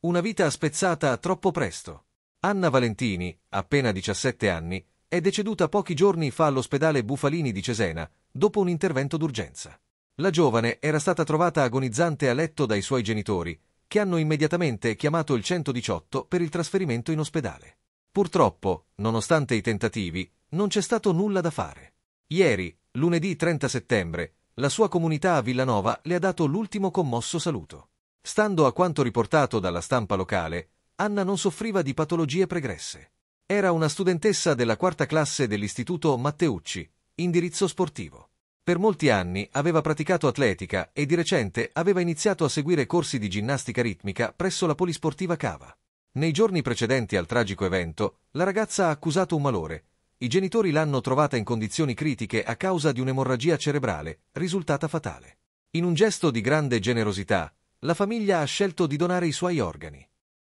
Una vita spezzata troppo presto. Anna Valentini, appena 17 anni, è deceduta pochi giorni fa all'ospedale Bufalini di Cesena, dopo un intervento d'urgenza. La giovane era stata trovata agonizzante a letto dai suoi genitori, che hanno immediatamente chiamato il 118 per il trasferimento in ospedale. Purtroppo, nonostante i tentativi, non c'è stato nulla da fare. Ieri, lunedì 30 settembre, la sua comunità a Villanova le ha dato l'ultimo commosso saluto. Stando a quanto riportato dalla stampa locale, Anna non soffriva di patologie pregresse. Era una studentessa della quarta classe dell'istituto Matteucci, indirizzo sportivo. Per molti anni aveva praticato atletica e di recente aveva iniziato a seguire corsi di ginnastica ritmica presso la polisportiva Cava. Nei giorni precedenti al tragico evento, la ragazza ha accusato un malore. I genitori l'hanno trovata in condizioni critiche a causa di un'emorragia cerebrale, risultata fatale. In un gesto di grande generosità, la famiglia ha scelto di donare i suoi organi.